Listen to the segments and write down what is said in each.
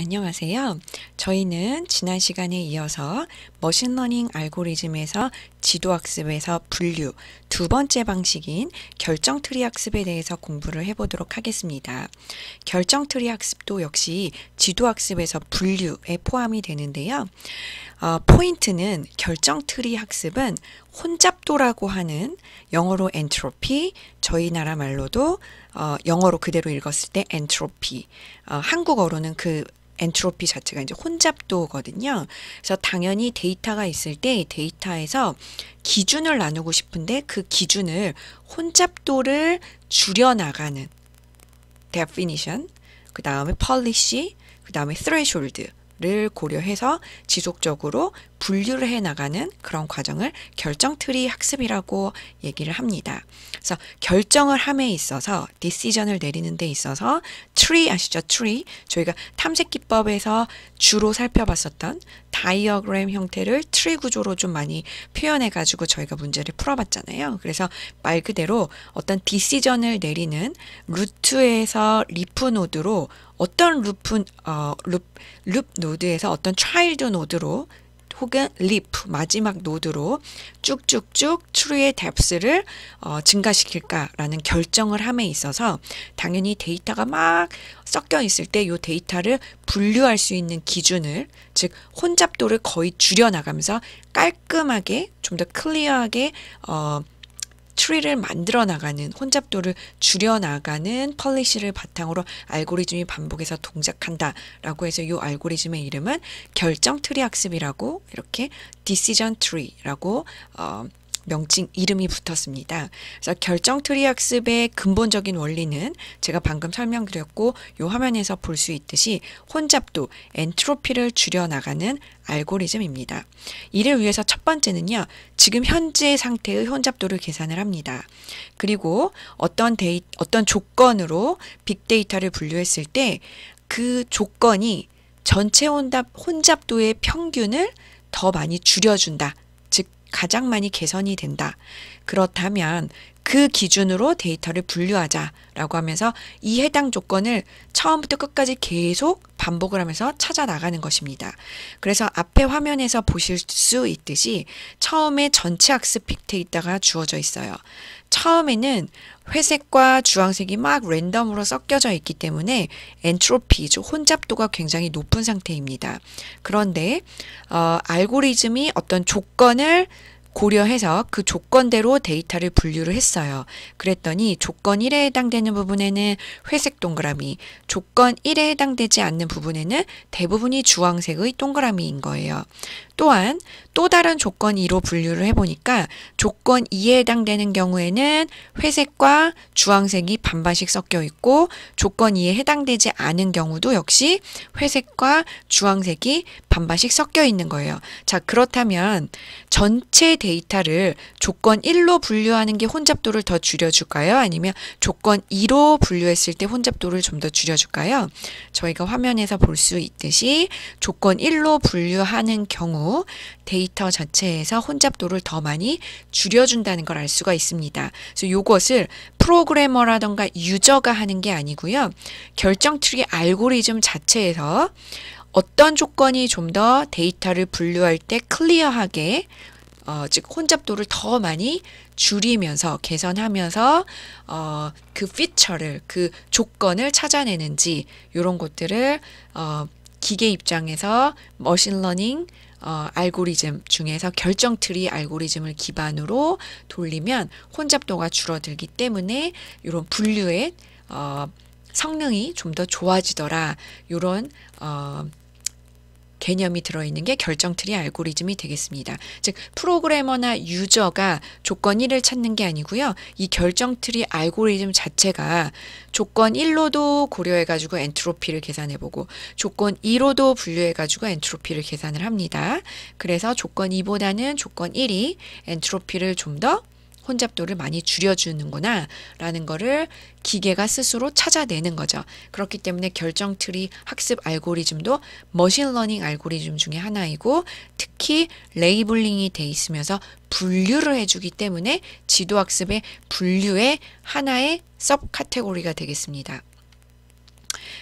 안녕하세요. 저희는 지난 시간에 이어서 머신러닝 알고리즘에서 지도학습에서 분류 두 번째 방식인 결정 트리 학습에 대해서 공부를 해보도록 하겠습니다. 결정 트리 학습도 역시 지도학습에서 분류에 포함이 되는데요. 어, 포인트는 결정 트리 학습은 혼잡도라고 하는 영어로 엔트로피, 저희 나라 말로도 어, 영어로 그대로 읽었을 때 엔트로피, 어, 한국어로는 그 엔트로피 자체가 이제 혼잡도거든요. 그래서 당연히 데이터가 있을 때 데이터에서 기준을 나누고 싶은데 그 기준을 혼잡도를 줄여 나가는 definition, 그 다음에 policy, 그 다음에 threshold를 고려해서 지속적으로 분류를 해 나가는 그런 과정을 결정 트리 학습이라고 얘기를 합니다. 그래서 결정을 함에 있어서 디시전을 내리는 데 있어서 트리 아시죠? 트리 저희가 탐색 기법에서 주로 살펴봤었던 다이어그램 형태를 트리 구조로 좀 많이 표현해 가지고 저희가 문제를 풀어봤잖아요. 그래서 말 그대로 어떤 디시전을 내리는 루트에서 리프 노드로 어떤 루프 어, 룹, 룹 노드에서 어떤 차일드 노드로 혹은 리프 마지막 노드로 쭉쭉쭉 추리의 뎁스를 어, 증가시킬까라는 결정을 함에 있어서 당연히 데이터가 막 섞여 있을 때 이 데이터를 분류할 수 있는 기준을 즉 혼잡도를 거의 줄여나가면서 깔끔하게 좀 더 클리어하게 어, 트리를 만들어 나가는 혼잡도를 줄여 나가는 펄리시를 바탕으로 알고리즘이 반복해서 동작한다라고 해서 이 알고리즘의 이름은 결정 트리 학습이라고 이렇게 디시전 트리라고 어, 명칭 이름이 붙었습니다. 그래서 결정 트리 학습의 근본적인 원리는 제가 방금 설명드렸고 요 화면에서 볼 수 있듯이 혼잡도 엔트로피를 줄여 나가는 알고리즘입니다. 이를 위해서 첫 번째는요. 지금 현재 상태의 혼잡도를 계산을 합니다. 그리고 어떤 데이 어떤 조건으로 빅데이터를 분류했을 때 그 조건이 전체 혼잡, 혼잡도의 평균을 더 많이 줄여준다. 가장 많이 개선이 된다. 그렇다면 그 기준으로 데이터를 분류하자라고 하면서 이 해당 조건을 처음부터 끝까지 계속 반복을 하면서 찾아 나가는 것입니다. 그래서 앞에 화면에서 보실 수 있듯이 처음에 전체 학습 빅데이터가 주어져 있어요. 처음에는 회색과 주황색이 막 랜덤으로 섞여져 있기 때문에 엔트로피, 즉 혼잡도가 굉장히 높은 상태입니다. 그런데 어, 알고리즘이 어떤 조건을 고려해서 그 조건대로 데이터를 분류를 했어요. 그랬더니 조건 1에 해당되는 부분에는 회색 동그라미, 조건 1에 해당되지 않는 부분에는 대부분이 주황색의 동그라미인 거예요. 또한 또 다른 조건 2로 분류를 해보니까 조건 2에 해당되는 경우에는 회색과 주황색이 반반씩 섞여 있고 조건 2에 해당되지 않은 경우도 역시 회색과 주황색이 반반씩 섞여 있는 거예요. 자 그렇다면 전체 데이터를 조건 1로 분류하는 게 혼잡도를 더 줄여줄까요? 아니면 조건 2로 분류했을 때 혼잡도를 좀 더 줄여줄까요? 저희가 화면에서 볼 수 있듯이 조건 1로 분류하는 경우 데이터 자체에서 혼잡도를 더 많이 줄여준다는 걸 알 수가 있습니다. 그래서 요것을 프로그래머라던가 유저가 하는 게 아니고요. 결정 트리 알고리즘 자체에서 어떤 조건이 좀 더 데이터를 분류할 때 클리어하게 어, 즉 혼잡도를 더 많이 줄이면서 개선하면서 어, 그 피처를 그 조건을 찾아내는지 이런 것들을 어, 기계 입장에서 머신러닝 어, 알고리즘 중에서 결정 트리 알고리즘을 기반으로 돌리면 혼잡도가 줄어들기 때문에 이런 분류의 어, 성능이 좀 더 좋아지더라. 이런 어, 개념이 들어있는 게 결정 트리 알고리즘이 되겠습니다. 즉 프로그래머나 유저가 조건 1을 찾는 게 아니고요. 이 결정 트리 알고리즘 자체가 조건 1로도 고려해가지고 엔트로피를 계산해보고 조건 2로도 분류해가지고 엔트로피를 계산을 합니다. 그래서 조건 2보다는 조건 1이 엔트로피를 좀더 혼잡도를 많이 줄여주는구나 라는 거를 기계가 스스로 찾아내는 거죠. 그렇기 때문에 결정 트리 학습 알고리즘도 머신러닝 알고리즘 중에 하나이고 특히 레이블링이 돼 있으면서 분류를 해주기 때문에 지도학습의 분류의 하나의 섭 카테고리가 되겠습니다.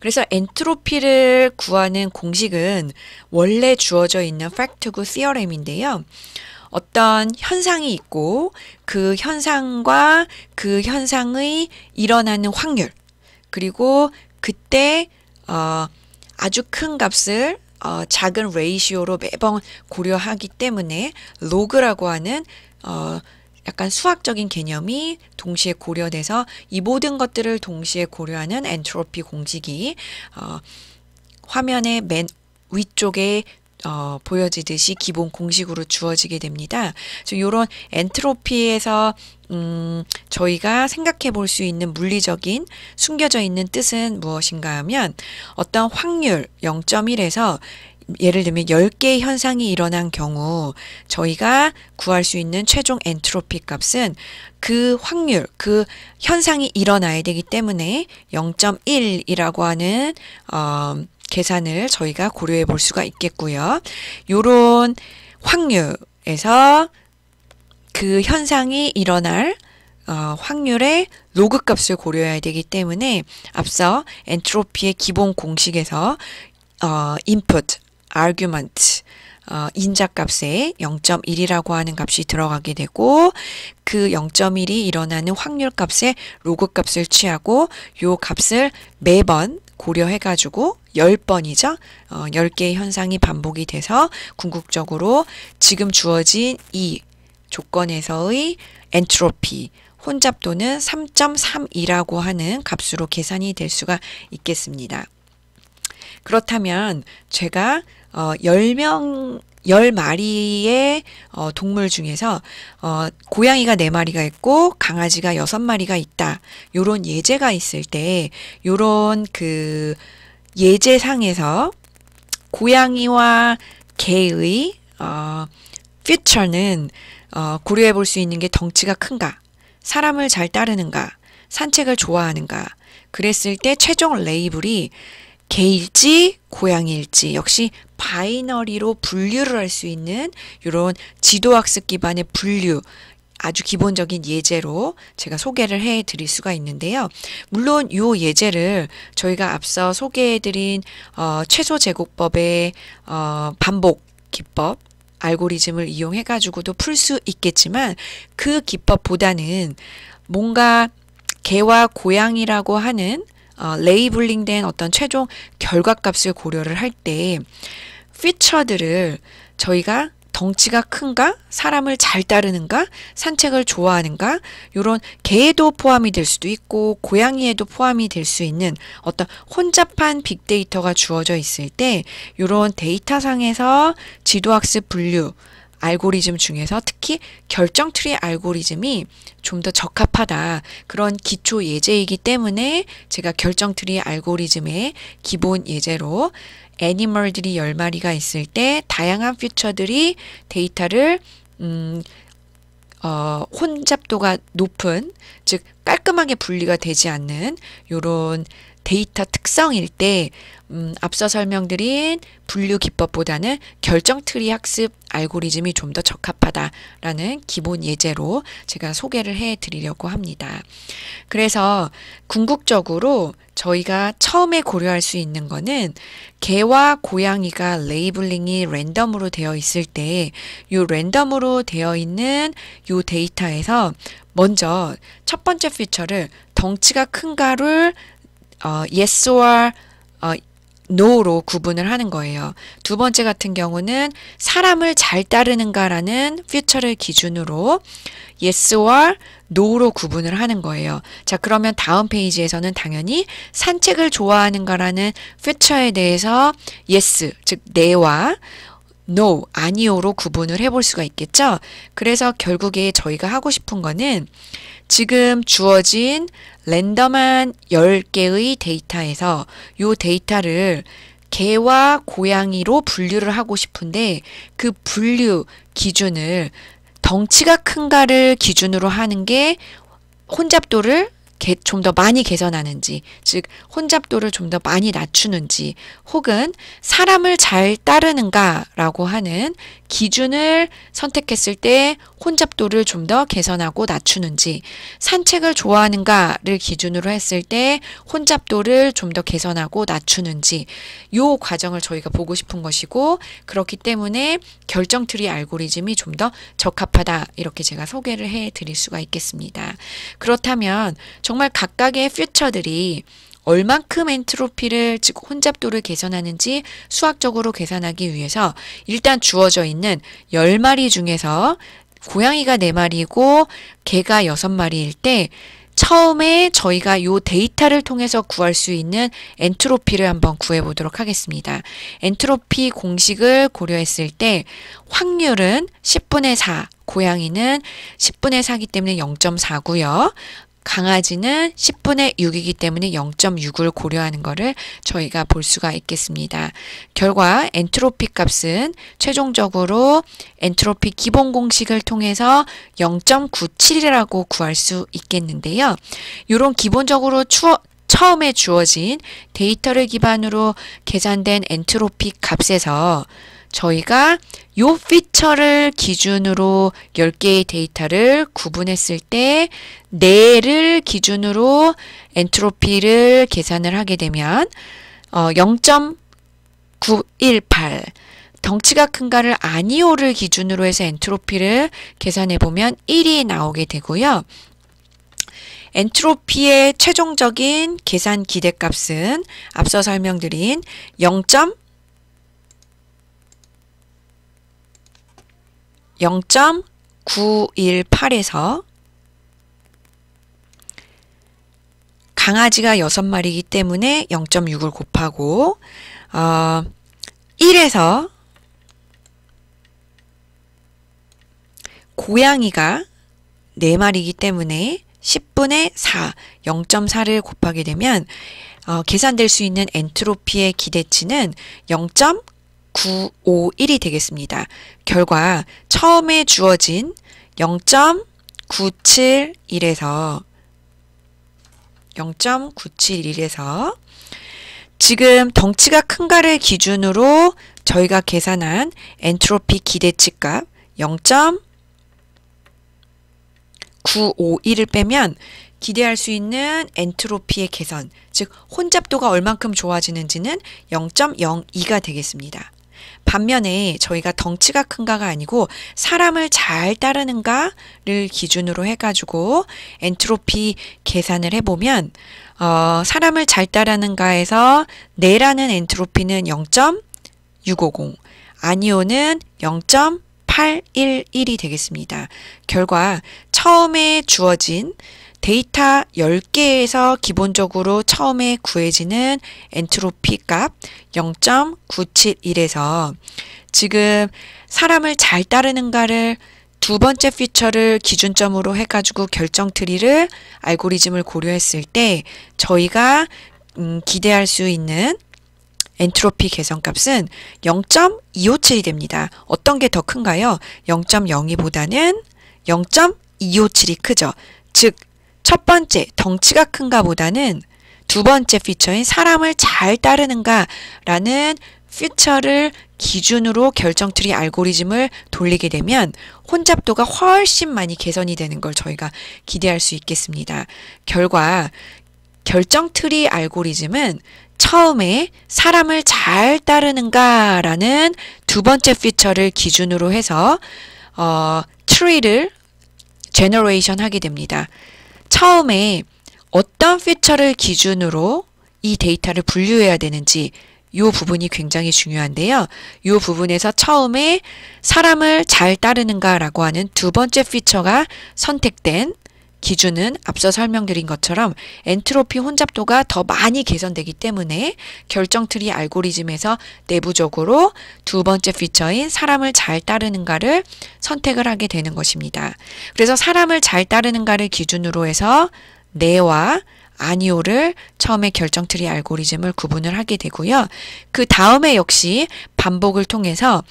그래서 엔트로피를 구하는 공식은 원래 주어져 있는 팩트구 시어렘인데요. 어떤 현상이 있고 그 현상과 그 현상의 일어나는 확률 그리고 그때 어, 아주 큰 값을 어, 작은 레이시오로 매번 고려하기 때문에 로그라고 하는 어, 약간 수학적인 개념이 동시에 고려돼서 이 모든 것들을 동시에 고려하는 엔트로피 공식이 어, 화면의 맨 위쪽에 어, 보여지듯이 기본 공식으로 주어지게 됩니다. 그래서 이런 엔트로피에서 음, 저희가 생각해 볼 수 있는 물리적인 숨겨져 있는 뜻은 무엇인가 하면 어떤 확률 0.1에서 예를 들면 10개의 현상이 일어난 경우 저희가 구할 수 있는 최종 엔트로피 값은 그 확률, 그 현상이 일어나야 되기 때문에 0.1이라고 하는 어, 계산을 저희가 고려해 볼 수가 있겠고요. 요런 확률에서 그 현상이 일어날 어, 확률의 로그 값을 고려해야 되기 때문에 앞서 엔트로피의 기본 공식에서 어, input, argument, 어, 인자값에 0.1이라고 하는 값이 들어가게 되고 그 0.1이 일어나는 확률 값의 로그 값을 취하고 요 값을 매번 고려해가지고 10번이죠. 어, 10개의 현상이 반복이 돼서 궁극적으로 지금 주어진 이 조건에서의 엔트로피, 혼잡도는 3.3이라고 하는 값으로 계산이 될 수가 있겠습니다. 그렇다면 제가 어, 10명 10마리의 어, 동물 중에서 어, 고양이가 4마리가 있고 강아지가 6마리가 있다. 요런 예제가 있을 때 요런 그 예제상에서 고양이와 개의 어, 퓨처는 어, 고려해 볼 수 있는 게 덩치가 큰가, 사람을 잘 따르는가, 산책을 좋아하는가. 그랬을 때 최종 레이블이 개일지 고양이일지 역시 바이너리로 분류를 할 수 있는 이런 지도학습 기반의 분류 아주 기본적인 예제로 제가 소개를 해 드릴 수가 있는데요. 물론 요 예제를 저희가 앞서 소개해 드린 어, 최소 제곱법의 어, 반복 기법 알고리즘을 이용해 가지고도 풀 수 있겠지만 그 기법보다는 뭔가 개와 고양이라고 하는 어, 레이블링된 어떤 최종 결과값을 고려를 할때 피처들을 저희가 덩치가 큰가, 사람을 잘 따르는가, 산책을 좋아하는가, 이런 개에도 포함이 될 수도 있고, 고양이에도 포함이 될 수 있는 어떤 혼잡한 빅데이터가 주어져 있을 때, 이런 데이터상에서 지도학습 분류, 알고리즘 중에서 특히 결정 트리 알고리즘이 좀 더 적합하다. 그런 기초 예제이기 때문에 제가 결정 트리 알고리즘의 기본 예제로 애니멀들이 열마리가 있을 때 다양한 퓨처들이 데이터를 음, 어, 혼잡도가 높은 즉 깔끔하게 분리가 되지 않는 요런 데이터 특성일 때 음, 앞서 설명드린 분류 기법보다는 결정 트리 학습 알고리즘이 좀 더 적합하다라는 기본 예제로 제가 소개를 해 드리려고 합니다. 그래서 궁극적으로 저희가 처음에 고려할 수 있는 거는 개와 고양이가 레이블링이 랜덤으로 되어 있을 때 이 랜덤으로 되어 있는 이 데이터에서 먼저 첫 번째 피처를 덩치가 큰가를 어, yes와 어, no로 구분을 하는 거예요. 두 번째 같은 경우는 사람을 잘 따르는가라는 future를 기준으로 yes와 no로 구분을 하는 거예요. 자, 그러면 다음 페이지에서는 당연히 산책을 좋아하는가라는 future에 대해서 yes, 즉 네와 no, 아니오로 구분을 해 볼 수가 있겠죠. 그래서 결국에 저희가 하고 싶은 거는 지금 주어진 랜덤한 10개의 데이터에서 요 데이터를 개와 고양이로 분류를 하고 싶은데 그 분류 기준을 덩치가 큰가를 기준으로 하는 게 혼잡도를 좀 더 많이 개선하는지, 즉 혼잡도를 좀 더 많이 낮추는지, 혹은 사람을 잘 따르는가라고 하는 기준을 선택했을 때 혼잡도를 좀 더 개선하고 낮추는지, 산책을 좋아하는가를 기준으로 했을 때 혼잡도를 좀 더 개선하고 낮추는지, 요 과정을 저희가 보고 싶은 것이고, 그렇기 때문에 결정 트리 알고리즘이 좀 더 적합하다, 이렇게 제가 소개를 해 드릴 수가 있겠습니다. 그렇다면 정말 각각의 퓨처들이 얼만큼 엔트로피를 즉 혼잡도를 개선하는지 수학적으로 계산하기 위해서 일단 주어져 있는 10마리 중에서 고양이가 4마리고 개가 6마리일 때 처음에 저희가 요 데이터를 통해서 구할 수 있는 엔트로피를 한번 구해 보도록 하겠습니다. 엔트로피 공식을 고려했을 때 확률은 10분의 4, 고양이는 10분의 4기 때문에 0.4고요. 강아지는 10분의 6이기 때문에 0.6을 고려하는 것을 저희가 볼 수가 있겠습니다. 결과 엔트로피 값은 최종적으로 엔트로피 기본 공식을 통해서 0.97이라고 구할 수 있겠는데요. 이런 기본적으로 추어, 처음에 주어진 데이터를 기반으로 계산된 엔트로피 값에서 저희가 요 피처를 기준으로 10개의 데이터를 구분했을 때 내를 기준으로 엔트로피를 계산을 하게 되면 어, 0.918 덩치가 큰가를 아니오를 기준으로 해서 엔트로피를 계산해 보면 1이 나오게 되고요. 엔트로피의 최종적인 계산 기대값은 앞서 설명드린 0. 0.918에서 강아지가 6마리이기 때문에 0.6을 곱하고 어, 1에서 고양이가 4마리이기 때문에 10분의 4, 0.4를 곱하게 되면 어, 계산될 수 있는 엔트로피의 기대치는 0. 951이 되겠습니다. 결과 처음에 주어진 0.971에서 0.971에서 지금 덩치가 큰가를 기준으로 저희가 계산한 엔트로피 기대치값 0.951을 빼면 기대할 수 있는 엔트로피의 개선, 즉 혼잡도가 얼만큼 좋아지는지는 0.02가 되겠습니다. 반면에 저희가 덩치가 큰가가 아니고 사람을 잘 따르는가를 기준으로 해가지고 엔트로피 계산을 해보면 어, 사람을 잘 따르는가에서 내라는 엔트로피는 0.650, 아니오는 0.811이 되겠습니다. 결과 처음에 주어진 데이터 10개에서 기본적으로 처음에 구해지는 엔트로피 값 0.971에서 지금 사람을 잘 따르는가를 두 번째 피처를 기준점으로 해가지고 결정 트리를 알고리즘을 고려했을 때 저희가 음, 기대할 수 있는 엔트로피 개선값은 0.257이 됩니다. 어떤 게 더 큰가요? 0.02보다는 0.257이 크죠. 즉첫 번째, 덩치가 큰가 보다는 두 번째 피처인 사람을 잘 따르는가 라는 피처를 기준으로 결정트리 알고리즘을 돌리게 되면 혼잡도가 훨씬 많이 개선이 되는 걸 저희가 기대할 수 있겠습니다. 결과 결정트리 알고리즘은 처음에 사람을 잘 따르는가라는 두 번째 피처를 기준으로 해서 어, 트리를 제너레이션 하게 됩니다. 처음에 어떤 피처를 기준으로 이 데이터를 분류해야 되는지 이 부분이 굉장히 중요한데요. 이 부분에서 처음에 사람을 잘 따르는가라고 하는 두 번째 피처가 선택된 기준은 앞서 설명드린 것처럼 엔트로피 혼잡도가 더 많이 개선되기 때문에 결정 트리 알고리즘에서 내부적으로 두 번째 피처인 사람을 잘 따르는가를 선택을 하게 되는 것입니다. 그래서 사람을 잘 따르는가를 기준으로 해서 네와 아니오를 처음에 결정 트리 알고리즘을 구분을 하게 되고요. 그 다음에 역시 반복을 통해서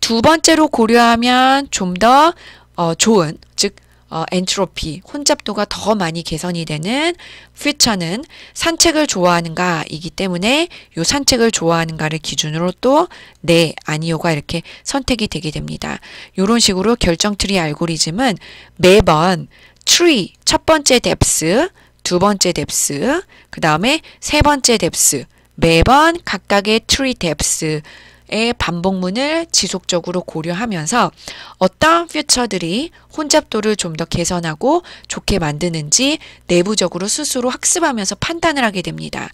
두 번째로 고려하면 좀더 어, 좋은, 즉 어, 엔트로피, 혼잡도가 더 많이 개선이 되는 퓨처는 산책을 좋아하는가 이기 때문에 요 산책을 좋아하는가를 기준으로 또 네, 아니요가 이렇게 선택이 되게 됩니다. 요런 식으로 결정 트리 알고리즘은 매번 트리 첫 번째 뎁스, 두 번째 뎁스, 그 다음에 세 번째 뎁스 매번 각각의 트리 뎁스 의 반복문을 지속적으로 고려하면서 어떤 퓨처들이 혼잡도를 좀 더 개선하고 좋게 만드는지 내부적으로 스스로 학습하면서 판단을 하게 됩니다.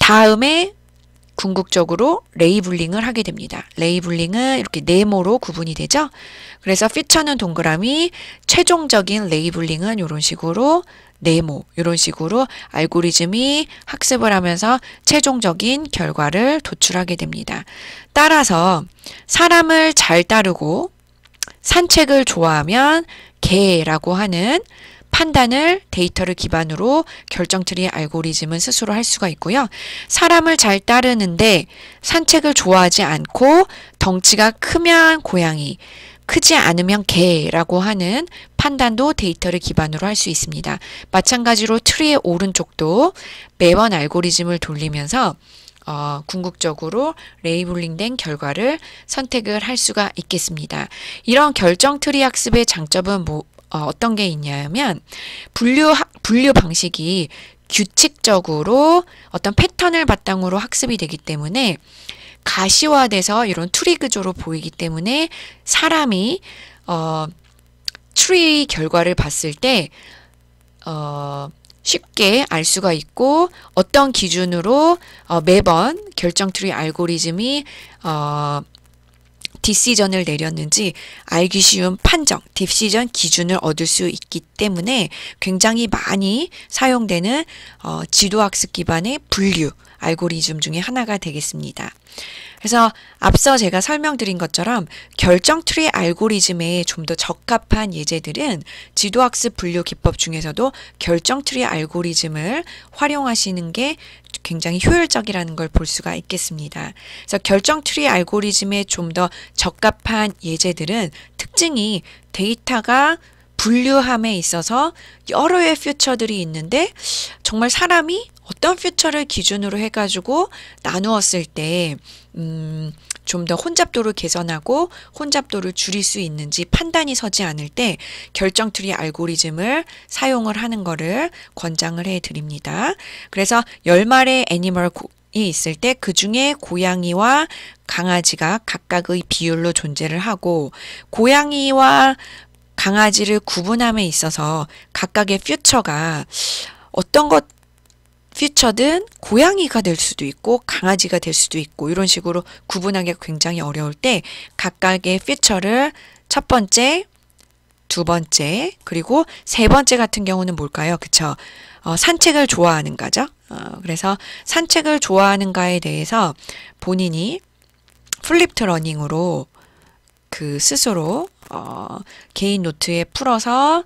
다음에 궁극적으로 레이블링을 하게 됩니다. 레이블링은 이렇게 네모로 구분이 되죠. 그래서 퓨처는 동그라미, 최종적인 레이블링은 이런 식으로 네모 이런 식으로 알고리즘이 학습을 하면서 최종적인 결과를 도출하게 됩니다. 따라서 사람을 잘 따르고 산책을 좋아하면 개라고 하는 판단을 데이터를 기반으로 결정트리 알고리즘은 스스로 할 수가 있고요. 사람을 잘 따르는데 산책을 좋아하지 않고 덩치가 크면 고양이, 크지 않으면 개라고 하는 판단도 데이터를 기반으로 할 수 있습니다. 마찬가지로 트리의 오른쪽도 매번 알고리즘을 돌리면서 어, 궁극적으로 레이블링된 결과를 선택을 할 수가 있겠습니다. 이런 결정 트리 학습의 장점은 뭐, 어, 어떤 게 있냐면 분류 분류 방식이 규칙적으로 어떤 패턴을 바탕으로 학습이 되기 때문에 가시화돼서 이런 트리 그조로 보이기 때문에 사람이 어, 추리 결과를 봤을 때 어, 쉽게 알 수가 있고 어떤 기준으로 어, 매번 결정 트리 알고리즘이 어, 디시전을 내렸는지 알기 쉬운 판정, 디시전 기준을 얻을 수 있기 때문에 굉장히 많이 사용되는 어, 지도학습 기반의 분류 알고리즘 중에 하나가 되겠습니다. 그래서 앞서 제가 설명드린 것처럼 결정 트리 알고리즘에 좀 더 적합한 예제들은 지도학습 분류 기법 중에서도 결정 트리 알고리즘을 활용하시는 게 굉장히 효율적이라는 걸 볼 수가 있겠습니다. 그래서 결정 트리 알고리즘에 좀 더 적합한 예제들은 특징이 데이터가 분류함에 있어서 여러의 퓨처들이 있는데 정말 사람이 어떤 퓨처를 기준으로 해가지고 나누었을 때, 음, 좀 더 혼잡도를 개선하고 혼잡도를 줄일 수 있는지 판단이 서지 않을 때 결정 트리 알고리즘을 사용을 하는 거를 권장을 해 드립니다. 그래서 열마리 애니멀 이 있을 때 그 중에 고양이와 강아지가 각각의 비율로 존재를 하고 고양이와 강아지를 구분함에 있어서 각각의 퓨처가 어떤 것 퓨처든 고양이가 될 수도 있고 강아지가 될 수도 있고 이런 식으로 구분하기가 굉장히 어려울 때 각각의 퓨처를 첫 번째, 두 번째, 그리고 세 번째 같은 경우는 뭘까요? 그쵸? 어, 산책을 좋아하는가죠? 어, 그래서 산책을 좋아하는가에 대해서 본인이 플립트 러닝으로 그 스스로 어, 개인 노트에 풀어서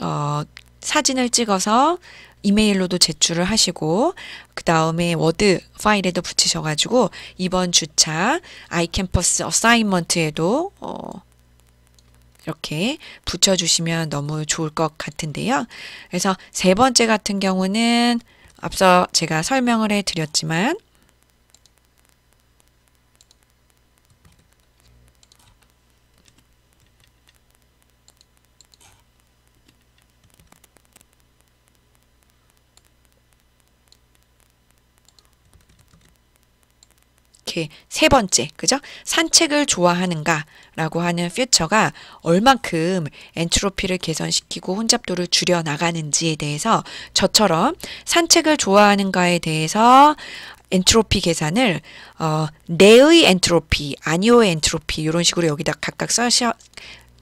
어, 사진을 찍어서 이메일로도 제출을 하시고 그 다음에 워드 파일에도 붙이셔가지고 이번 주차 아이캠퍼스 어사인먼트에도 어, 이렇게 붙여주시면 너무 좋을 것 같은데요. 그래서 세 번째 같은 경우는 앞서 제가 설명을 해드렸지만 이렇게 세 번째, 그죠? 산책을 좋아하는가라고 하는 퓨처가 얼만큼 엔트로피를 개선시키고 혼잡도를 줄여 나가는지에 대해서 저처럼 산책을 좋아하는가에 대해서 엔트로피 계산을 어, 내의 엔트로피, 아니오의 엔트로피 이런 식으로 여기다 각각 써서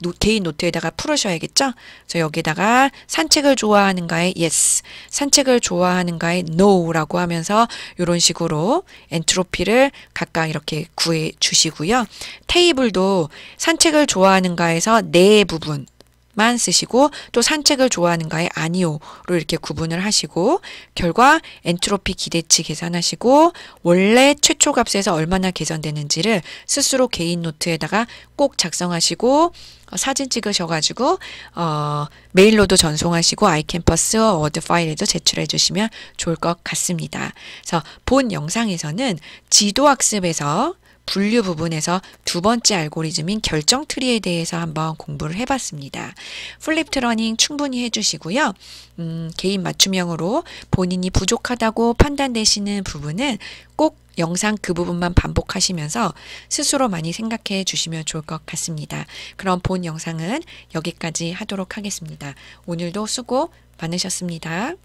노, 개인 노트에다가 풀으셔야겠죠? 그래서 여기다가 에 산책을 좋아하는가의 yes, 산책을 좋아하는가의 no라고 하면서 이런 식으로 엔트로피를 각각 이렇게 구해 주시고요. 테이블도 산책을 좋아하는가에서 네 부분 만 쓰시고 또 산책을 좋아하는가에 아니오로 이렇게 구분을 하시고 결과 엔트로피 기대치 계산하시고 원래 최초 값에서 얼마나 개선되는지를 스스로 개인 노트에다가 꼭 작성하시고 어, 사진 찍으셔가지고 어, 메일로도 전송하시고 아이캠퍼스 워드 파일에도 제출해 주시면 좋을 것 같습니다. 그래서 본 영상에서는 지도학습에서 분류 부분에서 두 번째 알고리즘인 결정 트리에 대해서 한번 공부를 해봤습니다. 플립 트러닝 충분히 해주시고요. 음, 개인 맞춤형으로 본인이 부족하다고 판단되시는 부분은 꼭 영상 그 부분만 반복하시면서 스스로 많이 생각해 주시면 좋을 것 같습니다. 그럼 본 영상은 여기까지 하도록 하겠습니다. 오늘도 수고 많으셨습니다.